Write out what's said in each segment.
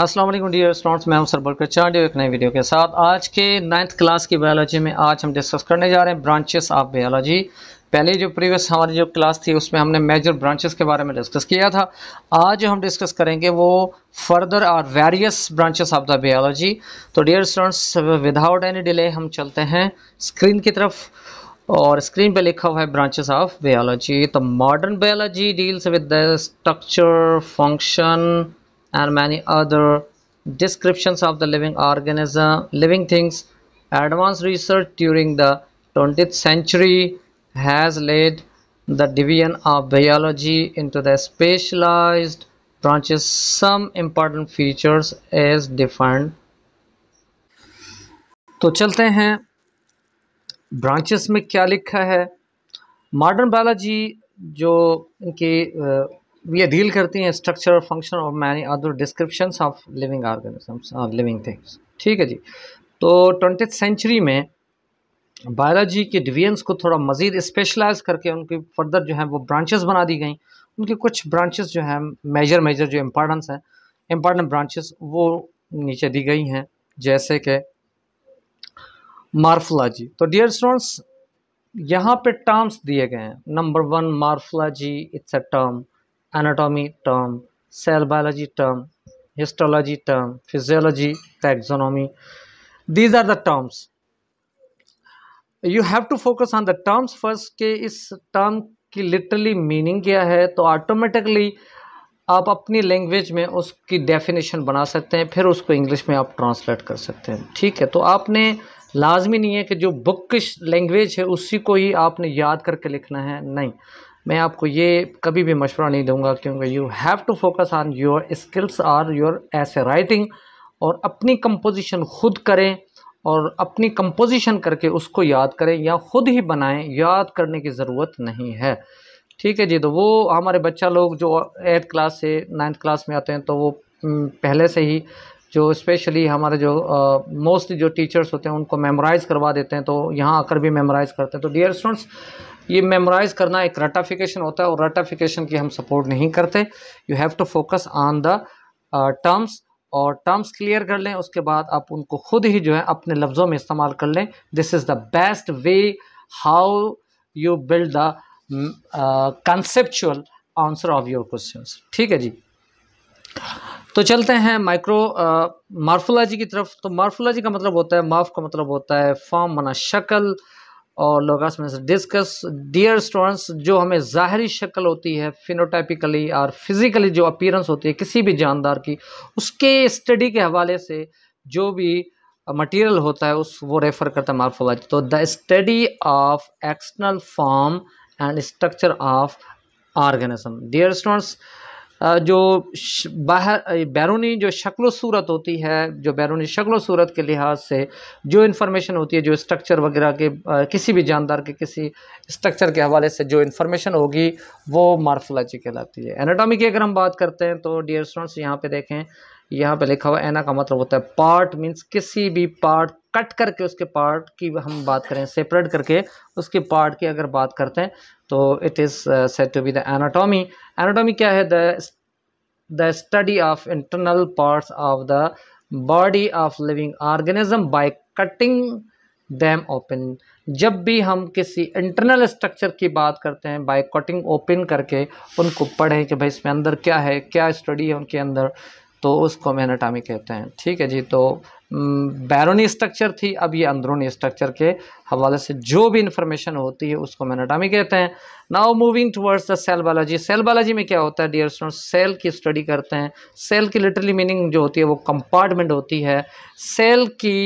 Aslam dear students मैं हूं सरबल प्रचार्य एक नए वीडियो के साथ आज के नाइन्थ क्लास की बायोलॉजी में आज हम डिस्कस करने जा रहे हैं ब्रांचेस ऑफ बायोलॉजी पहले जो प्रीवियस हमारी जो क्लास थी उसमें हमने मेजर ब्रांचेस के बारे में डिस्कस किया था आज जो हम डिस्कस करेंगे वो फर्दर और various branches of the biology तो dear students without any delay हम चलते हैं स्क्रीन की तरफ और स्क्रीन पे लिखा हुआ है ब्रांचेस ऑफ बायोलॉजी तो modern biology deals with the structure function and many other descriptions of the living organism living things advanced research during the 20th century has led the division of biology into the specialized branches some important features is defined तो चलते हैं branches में क्या लिखा है modern biology जो इनकी we deal करती हैं structure function और many other descriptions of living organisms और uh, living things ठीक है जी तो ट्वेंटी सेंचुरी में बायोलॉजी के डिवीजन्स को थोड़ा मज़ीद स्पेशलाइज करके उनकी फर्दर जो है वो ब्रांचेस बना दी गई उनके कुछ ब्रांचेस जो हैं मेजर मेजर जो इम्पॉर्टेंस हैं इम्पॉर्टेंट ब्रांचेस वो नीचे दी गई हैं जैसे कि मार्फोलॉजी तो डियर स्टूडेंट्स यहाँ पे टर्म्स दिए गए हैं number one morphology it's a term anatomy term cell biology term histology term physiology taxonomy these are the terms you have to focus on the terms first के इस term की literally meaning क्या है तो automatically आप अपनी language में उसकी डेफिनेशन बना सकते हैं फिर उसको इंग्लिश में आप ट्रांसलेट कर सकते हैं ठीक है तो आपने लाजमी नहीं है कि जो बुक लैंग्वेज है उसी को ही आपने याद करके लिखना है नहीं मैं आपको ये कभी भी मशवरा नहीं दूंगा क्योंकि you have to focus on your skills or your essay writing और अपनी कंपोजिशन खुद करें और अपनी कंपोजिशन करके उसको याद करें या ख़ुद ही बनाएं याद करने की ज़रूरत नहीं है ठीक है जी तो वो हमारे बच्चा लोग जो एट्थ क्लास से नाइन्थ क्लास में आते हैं तो वो पहले से ही जो स्पेशली हमारे जो मोस्टली जो टीचर्स होते हैं उनको मेमोराइज़ करवा देते हैं तो यहाँ आकर भी मेमोराइज़ करते हैं तो डियर स्टूडेंट्स ये मेमोराइज़ करना एक रटाफिकेशन होता है और रटाफिकेशन की हम सपोर्ट नहीं करते you have to focus on the terms और टर्म्स क्लियर कर लें उसके बाद आप उनको खुद ही जो है अपने लफ्ज़ों में इस्तेमाल कर लें this is the best way how you build the conceptual answer of your question ठीक है जी तो चलते हैं माइक्रो मार्फोलॉजी uh, की तरफ तो मार्फोलॉजी का मतलब होता है माफ का मतलब होता है फॉर्म मना शक्ल और लोगास में से डिस्कस डियर स्टोरेंस जो हमें ज़ाहरी शक्ल होती है फिनोटाइपिकली और फिज़िकली जो अपीरेंस होती है किसी भी जानदार की उसके स्टडी के हवाले से जो भी मटेरियल होता है उस वो रेफ़र करता है मार्फोलॉजी तो the study of external form and structure of organism dear students जो बाहर बैरूनी जो शक्ल सूरत होती है जो बैरूनी शक्ल सूरत के लिहाज से जो इन्फॉर्मेशन होती है जो स्ट्रक्चर वगैरह के किसी भी जानदार के किसी स्ट्रक्चर के हवाले से जो इन्फॉर्मेशन होगी वो मार्फोलॉजी कहलाती है एनाटॉमी की अगर हम बात करते हैं तो डियर स्टूडेंट्स यहाँ पे देखें यहाँ पे लिखा हुआ एना का मतलब होता है पार्ट मीन्स किसी भी पार्ट कट करके उसके पार्ट की हम बात करें सेपरेट करके उसके पार्ट की अगर बात करते हैं तो it is said to be the anatomy anatomy क्या है the study of internal parts of the body of living organism by cutting them open जब भी हम किसी इंटरनल स्ट्रक्चर की बात करते हैं बाय कटिंग ओपन करके उनको पढ़ें कि भाई इसमें अंदर क्या है क्या स्टडी है उनके अंदर तो उसको मैनाटामी कहते हैं ठीक है जी तो बैरूनी स्ट्रक्चर थी अब ये अंदरूनी स्ट्रक्चर के हवाले से जो भी इंफॉर्मेशन होती है उसको मैनाटामी कहते हैं now moving towards the cell biology cell biology में क्या होता है डियर स्टूडेंट सेल की स्टडी करते हैं सेल की लिटरली मीनिंग जो होती है वो कंपार्टमेंट होती है सेल की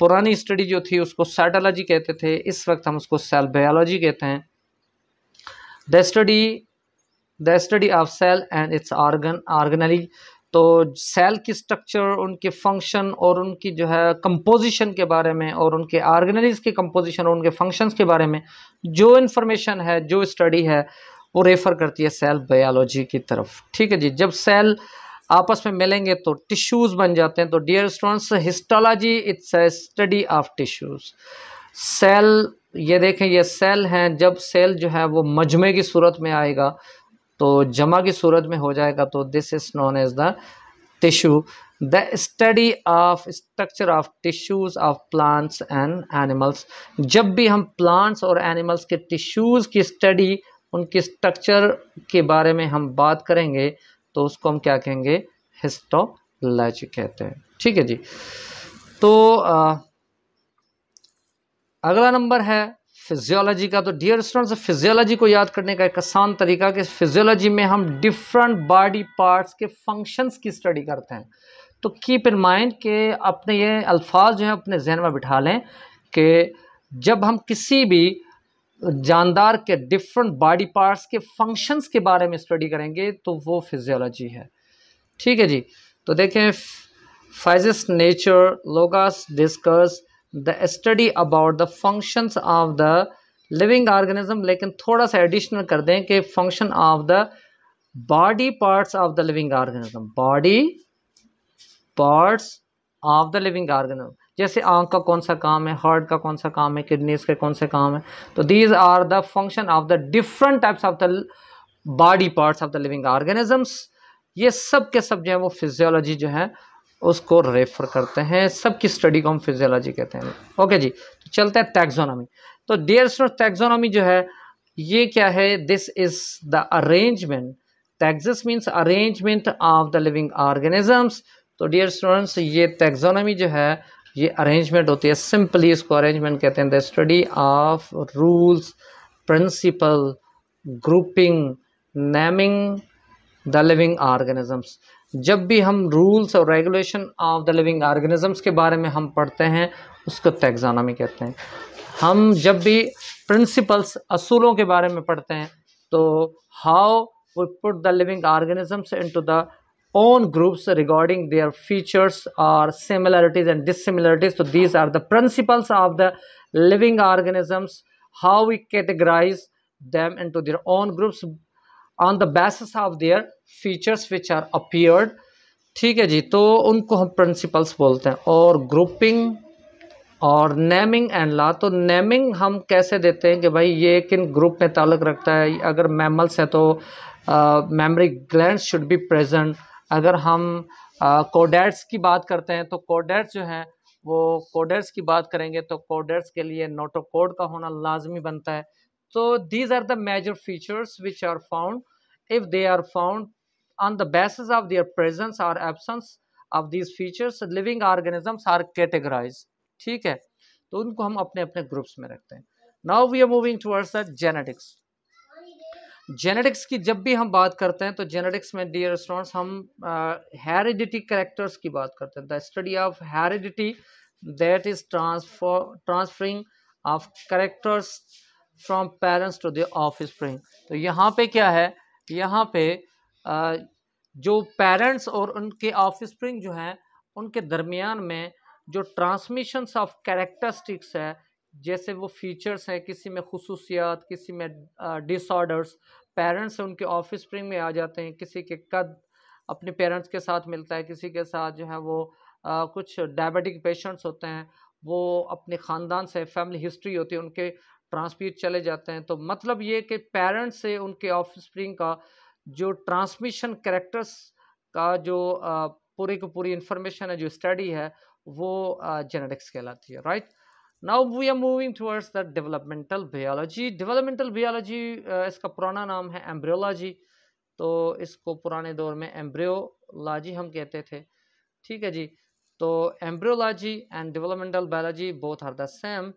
पुरानी स्टडी जो थी उसको साइटोलॉजी कहते थे इस वक्त हम उसको सेल बायोलॉजी कहते हैं the study the study of cell and its organ organelle तो सेल की स्ट्रक्चर उनके फंक्शन और उनकी जो है कंपोजिशन के बारे में और उनके आर्गेनाइज के कंपोजिशन और उनके फंक्शंस के बारे में जो इन्फॉर्मेशन है जो स्टडी है वो रेफ़र करती है सेल बायोलॉजी की तरफ ठीक है जी जब सेल आपस में मिलेंगे तो टिश्यूज़ बन जाते हैं तो dear students histology it's a study of tissues cell ये देखें ये सेल हैं जब सेल जो है वो मजमे की सूरत में आएगा तो जमा की सूरत में हो जाएगा तो this is known as the tissue the study of structure of tissues of plants and animals जब भी हम प्लांट्स और एनिमल्स के टिश्यूज़ की स्टडी उनके स्ट्रक्चर के बारे में हम बात करेंगे तो उसको हम क्या कहेंगे हिस्टोलॉजी कहते हैं ठीक है जी तो आ, अगला नंबर है फिजियोलॉजी का तो डियर स्टूडेंट्स फिजियोलॉजी को याद करने का एक आसान तरीका कि फिजियोलॉजी में हम डिफरेंट बॉडी पार्ट्स के फंक्शंस की स्टडी करते हैं तो कीप इन माइंड के अपने ये अल्फाज जो हैं अपने जहन में बिठा लें कि जब हम किसी भी जानदार के डिफरेंट बॉडी पार्ट्स के फंक्शंस के बारे में स्टडी करेंगे तो वो फिजियोलॉजी है ठीक है जी तो देखें physis nature logos discuss the study about the functions of the living organism लेकिन थोड़ा सा एडिशनल कर दें कि function of the body parts of the living organism body parts of the living organism जैसे आँख का कौन सा काम है हार्ट का कौन सा काम है किडनीज के कौन से काम है तो these are the function of the different types of the body parts of the living organisms ये सब के सब जो है वो फिजियोलॉजी जो है उसको रेफर करते हैं सबकी स्टडी को हम फिजियोलॉजी कहते हैं ओके जी तो चलते हैं टैक्सोनॉमी तो डियर स्टूडेंट टैक्सोनॉमी जो है ये क्या है this is the arrangement taxis means arrangement of the living organisms तो डियर स्टूडेंट्स ये टैक्सोनॉमी जो है ये अरेंजमेंट होती है सिंपली इसको अरेंजमेंट कहते हैं the study of rules principle grouping naming the living organisms जब भी हम रूल्स और regulation of the living organisms के बारे में हम पढ़ते हैं उसको टैक्सानामी कहते हैं हम जब भी प्रिंसिपल्स असूलों के बारे में पढ़ते हैं तो how we put the living organisms into the own groups regarding their features और सिमिलरिटीज एंड डिसिमिलरिटीज तो these are the principles of the living organisms how we categorize them to their own groups on the basis of their features which are appeared ठीक है जी तो उनको हम principles बोलते हैं और ग्रुपिंग और नेमिंग एंड ला तो नेमिंग हम कैसे देते हैं कि भाई ये किन ग्रुप में ताल्लुक रखता है अगर मैमल्स है तो mammary gland should be present अगर हम कोडेट्स की बात करते हैं तो कोडेट्स जो हैं वो कोडेट्स की बात करेंगे तो कोडेट्स के लिए नोटोकोड का होना लाजमी बनता है So these are the major features which are found. If they are found on the basis of their presence or absence of these features, living organisms are categorized. theek hai to unko hum apne apne groups mein rakhte hain now we are moving towards the genetics genetics की जब भी हम बात करते हैं तो genetics में dear students हम हेरिडिटी uh, करेक्टर्स की बात करते हैं the study of heredity that is transfer transferring of characters from parents to the offspring तो यहाँ पे क्या है यहाँ पे जो पेरेंट्स और उनके ऑफ स्प्रिंग जो हैं उनके दरमियान में जो ट्रांसमिशंस ऑफ कैरेक्टरिस्टिक्स है जैसे वो फीचर्स हैं किसी में खसूसियात किसी में डिसऑर्डर्स पेरेंट्स उनके ऑफ स्प्रिंग में आ जाते हैं किसी के कद अपने पेरेंट्स के साथ मिलता है किसी के साथ जो है वो आ, कुछ डायबिटिक पेशेंट्स होते हैं वो अपने ख़ानदान से फैमिली हिस्ट्री होती है उनके ट्रांसमीट चले जाते हैं तो मतलब ये कि पेरेंट्स से उनके ऑफ का जो ट्रांसमिशन करेक्टर्स का जो पूरी की पूरी इंफॉर्मेशन है जो स्टडी है वो जेनेटिक्स कहलाती है right now we are moving towards the developmental biology developmental biology इसका पुराना नाम है एम्ब्रियोलॉजी तो इसको पुराने दौर में एम्ब्रियोलॉजी हम कहते थे ठीक है जी तो embryology and developmental biology both are the same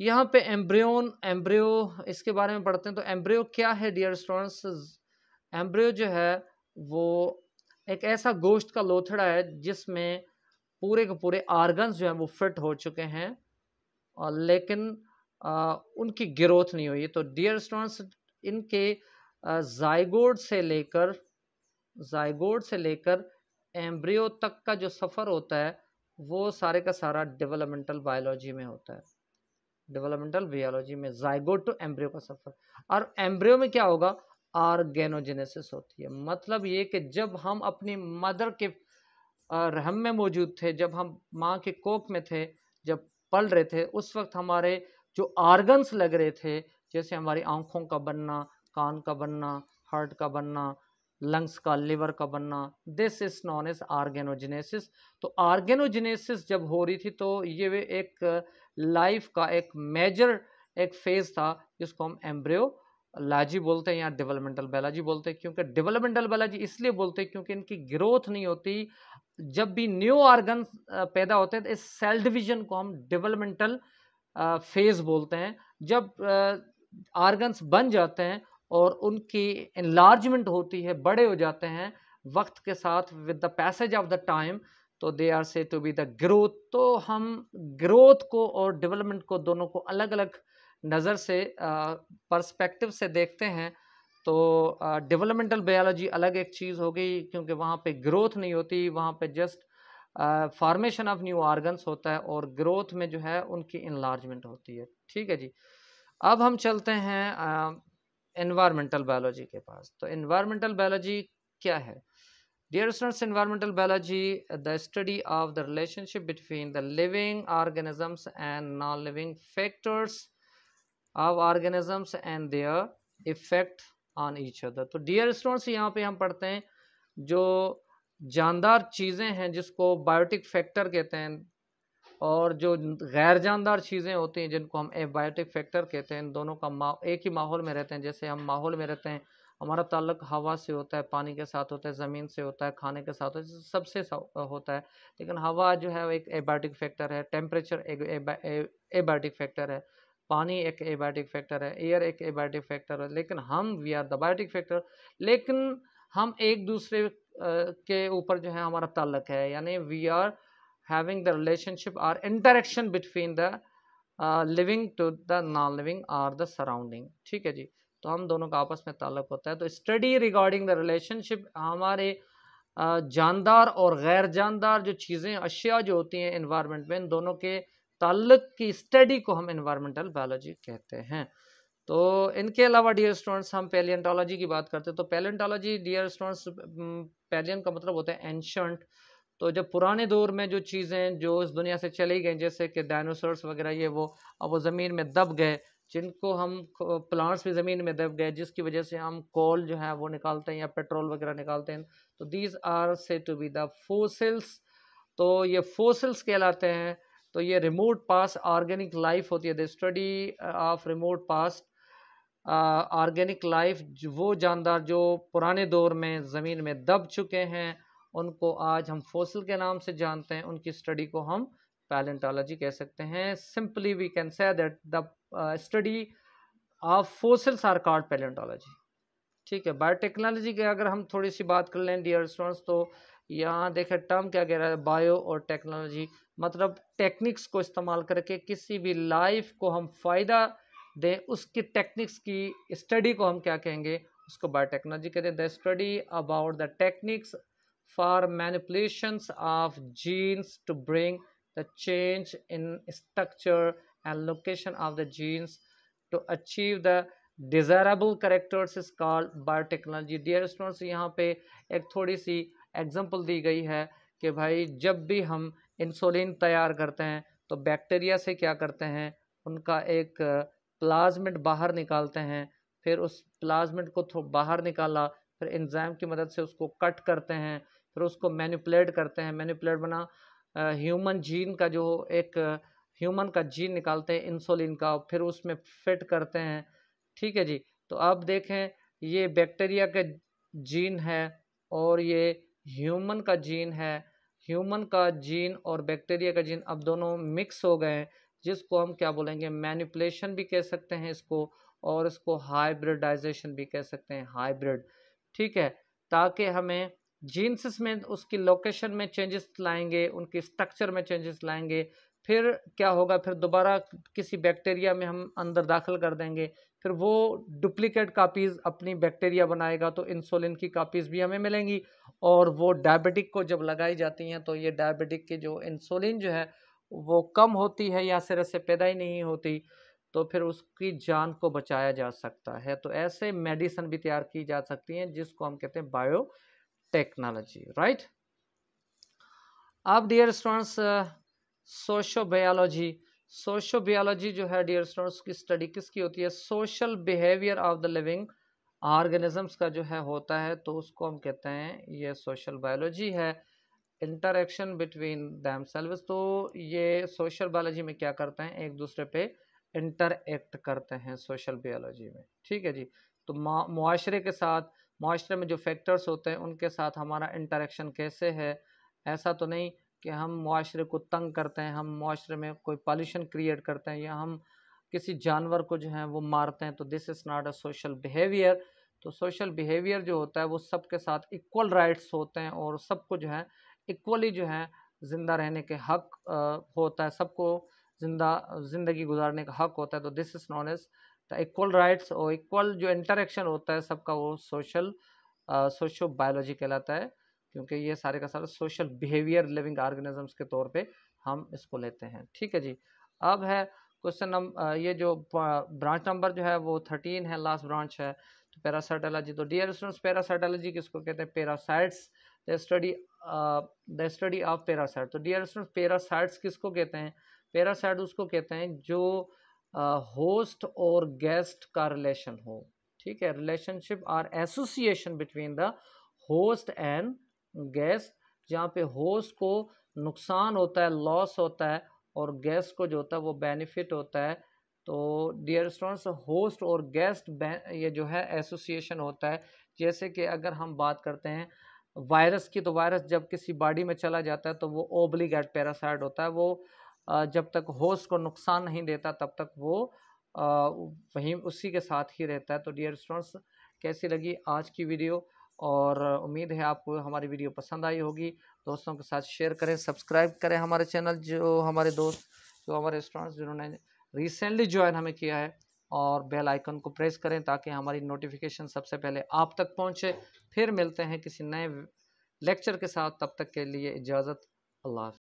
यहाँ पे एम्ब्रियोन एम्ब्रियो इसके बारे में पढ़ते हैं तो एम्ब्रियो क्या है डियर स्टूडेंट्स एम्ब्रियो जो है वो एक ऐसा गोश्त का लोथड़ा है जिसमें पूरे के पूरे आर्गन्स जो हैं वो फिट हो चुके हैं और लेकिन आ, उनकी ग्रोथ नहीं हुई तो डियर स्टूडेंट्स इनके जायगोड से लेकर जायगोड से लेकर एम्ब्रियो तक का जो सफ़र होता है वो सारे का सारा डेवलपमेंटल बायोलॉजी में होता है डेवलपमेंटल बियोलॉजी में जाइगोट टू एम्ब्रियो का सफर और एम्ब्रियो में क्या होगा आर्गेनोजेनेसिस होती है मतलब ये कि जब हम अपनी मदर के रहम में मौजूद थे जब हम माँ के कोख में थे जब पल रहे थे उस वक्त हमारे जो आर्गन्स लग रहे थे जैसे हमारी आँखों का बनना कान का बनना हार्ट का बनना लंग्स का लिवर का बनना this is known as organogenesis तो आर्गेनोजेनेसिस जब हो रही थी तो ये एक लाइफ का एक मेजर एक फेज था जिसको हम लाजी बोलते हैं या डेवलपमेंटल बायोलॉजी बोलते हैं क्योंकि डेवलपमेंटल बायोलॉजी इसलिए बोलते हैं क्योंकि इनकी ग्रोथ नहीं होती जब भी न्यू ऑर्गन पैदा होते हैं तो इस सेल डिवीजन को हम डेवलपमेंटल फेज बोलते हैं जब ऑर्गन्स बन जाते हैं और उनकी इन्लार्जमेंट होती है बड़े हो जाते हैं वक्त के साथ with the passage of the time तो दे आर से टू बी द ग्रोथ तो हम ग्रोथ को और डेवलपमेंट को दोनों को अलग अलग नज़र से पर्सपेक्टिव से देखते हैं तो डेवलपमेंटल बायोलॉजी अलग एक चीज़ हो गई क्योंकि वहाँ पे ग्रोथ नहीं होती वहाँ पे just formation of new organs होता है और ग्रोथ में जो है उनकी इन्लार्जमेंट होती है ठीक है जी अब हम चलते हैं इन्वायरमेंटल बायोलॉजी के पास तो इन्वायरमेंटल बायोलॉजी क्या है Dear students, environmental biology, the study of the relationship between the living organisms and non-living factors of organisms and their effect on each other. तो dear students, यहाँ पे हम पढ़ते हैं जो जानदार चीज़ें हैं जिसको बायोटिक फैक्टर कहते हैं और जो गैर जानदार चीज़ें होती हैं जिनको हम एबायोटिक फैक्टर कहते हैं दोनों का मा एक ही माहौल में रहते हैं जैसे हम माहौल में रहते हैं हमारा ताल्लुक हवा से होता है पानी के साथ होता है ज़मीन से होता है खाने के साथ होता है सबसे होता है लेकिन हवा जो है एक एबायोटिक फैक्टर है टेम्परेचर एक एबायोटिक फैक्टर है पानी एक एबायोटिक फैक्टर है एयर एक एबायोटिक फैक्टर है लेकिन हम we are the biotic factor लेकिन हम एक दूसरे के ऊपर जो है हमारा ताल्लक है यानी we are having the relationship or interaction between the living to the non living or the surrounding ठीक है जी तो हम दोनों का आपस में ताल्लुक होता है तो स्टडी रिगार्डिंग द रिलेशनशिप हमारे जानदार और गैर जानदार जो चीज़ें अशिया जो होती हैं इन्वायरमेंट में इन दोनों के ताल्लुक की स्टडी को हम इन्वायरमेंटल बायोलॉजी कहते हैं तो इनके अलावा डियर स्टूडेंट्स हम पेलियंटोलॉजी की बात करते हैं तो पेलियंटोलॉजी डियर स्टूडेंट्स पैलियन का मतलब होता है एंशंट तो जब पुराने दौर में जो चीज़ें जो इस दुनिया से चली गई जैसे कि डायनासोर्स वगैरह ये वो अब वो ज़मीन में दब गए जिनको हम प्लांट्स भी ज़मीन में दब गए जिसकी वजह से हम कोल जो है वो निकालते हैं या पेट्रोल वगैरह निकालते हैं तो दीज आर से टू बी द फोसल्स तो ये फोसल्स कहलाते हैं तो ये रिमोट पास ऑर्गेनिक लाइफ होती है the study of remote past organic life वो जानदार जो पुराने दौर में ज़मीन में दब चुके हैं उनको आज हम फोसल के नाम से जानते हैं उनकी स्टडी को हम पैलेंटोलॉजी कह सकते हैं simply we can say that the study of fossils are called palaeontology ठीक है बायोटेक्नोलॉजी की अगर हम थोड़ी सी बात कर लें डियर स्टूडेंट्स तो यहाँ देखें टर्म क्या कह रहा है बायो और टेक्नोलॉजी मतलब टेक्निक्स को इस्तेमाल करके किसी भी लाइफ को हम फ़ायदा दें उसकी टेक्निक्स की स्टडी को हम क्या कहेंगे उसको बायोटेक्नोलॉजी कहते हैं the study about the techniques for manipulations of genes to bring the change in structure and location of the genes to achieve the desirable characters is called biotechnology dear students यहाँ पे एक थोड़ी सी example दी गई है कि भाई जब भी हम इंसुलिन तैयार करते हैं तो बैक्टीरिया से क्या करते हैं उनका एक प्लाज्मिड बाहर निकालते हैं फिर उस प्लाज्मिड को बाहर निकाला फिर इंजाम की मदद से उसको कट करते हैं फिर उसको मैनिपुलेट करते हैं मैनिपुलेट बना ह्यूमन जीन का जो एक ह्यूमन का जीन निकालते हैं इंसुलिन का फिर उसमें फिट करते हैं ठीक है जी तो आप देखें ये बैक्टीरिया का जीन है और ये ह्यूमन का जीन है ह्यूमन का जीन और बैक्टीरिया का जीन अब दोनों मिक्स हो गए हैं जिसको हम क्या बोलेंगे मैनिपुलेशन भी कह सकते हैं इसको और इसको हाइब्रिडाइजेशन भी कह सकते हैं हाइब्रिड ठीक है ताकि हमें जीन्स में उसकी लोकेशन में चेंजेस लाएंगे उनके स्ट्रक्चर में चेंजेस लाएंगे फिर क्या होगा फिर दोबारा किसी बैक्टीरिया में हम अंदर दाखिल कर देंगे फिर वो डुप्लीकेट कापीज़ अपनी बैक्टीरिया बनाएगा तो इंसुलिन की कापीज़ भी हमें मिलेंगी और वो डायबिटिक को जब लगाई जाती हैं तो ये डायबिटिक की जो इंसुलिन जो है वो कम होती है या सिरे से पैदा ही नहीं होती तो फिर उसकी जान को बचाया जा सकता है तो ऐसे मेडिसन भी तैयार की जा सकती हैं जिसको हम कहते हैं बायो टेक्नोलॉजी राइट अब dear students sociobiology sociobiology जो है डियर स्टूडेंट्स की स्टडी किसकी होती है social behaviour of the living organisms का जो है होता है तो उसको हम कहते हैं ये सोशल बायोलॉजी है इंटरेक्शन बिटवीन दैम सेल्व तो ये सोशल बायोलॉजी में क्या करते हैं एक दूसरे पे इंटरएक्ट करते हैं सोशल बायोलॉजी में ठीक है जी तो माशरे के साथ माशरे में जो फैक्टर्स होते हैं उनके साथ हमारा इंटरेक्शन कैसे है ऐसा तो नहीं कि हम माशरे को तंग करते हैं हम माशरे में कोई पॉल्यूशन क्रिएट करते हैं या हम किसी जानवर को जो है वो मारते हैं तो this is not a social behaviour तो सोशल बिहेवियर जो होता है वो सबके साथ इक्वल राइट्स होते हैं और सबको जो है इक्वली जो है ज़िंदा रहने के हक होता है सबको ज़िंदा ज़िंदगी गुजारने का हक होता है तो दिस इज़ नॉन एज तो इक्वल राइट्स और इक्वल जो इंटरेक्शन होता है सबका वो सोशल सोशो बायोलॉजी कहलाता है क्योंकि ये सारे का सारा सोशल बिहेवियर लिविंग ऑर्गेनिजम्स के तौर पे हम इसको लेते हैं ठीक है जी अब है क्वेश्चन नंबर ये जो ब्रांच नंबर जो है वो थर्टीन है लास्ट ब्रांच है तो पैरासाइटोलॉजी तो डियर स्टूडेंट्स पैरासाइटोलॉजी किसको कहते हैं parasites the study the study of parasite तो डियर स्टूडेंट्स पैरासाइट्स किसको कहते हैं पैरासाइट उसको कहते हैं जो uh, होस्ट और गेस्ट का रिलेशन हो ठीक है relationship or association between the host and guest जहाँ पे होस्ट को नुकसान होता है लॉस होता है और गेस्ट को जो होता है वो बेनिफिट होता है तो डियर स्टूडेंट्स होस्ट और गेस्ट ये जो है एसोसिएशन होता है जैसे कि अगर हम बात करते हैं वायरस की तो वायरस जब किसी बॉडी में चला जाता है तो वो ओब्लीगेट पैरासाइड होता है वो जब तक होस्ट को नुकसान नहीं देता तब तक वो वहीं उसी के साथ ही रहता है तो डियर स्टूडेंट्स कैसी लगी आज की वीडियो और उम्मीद है आपको हमारी वीडियो पसंद आई होगी दोस्तों के साथ शेयर करें सब्सक्राइब करें हमारे चैनल जो हमारे दोस्त जो हमारे स्टूडेंट्स जिन्होंने रिसेंटली ज्वाइन हमें किया है और बेल आइकन को प्रेस करें ताकि हमारी नोटिफिकेशन सबसे पहले आप तक पहुंचे फिर मिलते हैं किसी नए लेक्चर के साथ तब तक के लिए इजाज़त अल्लाह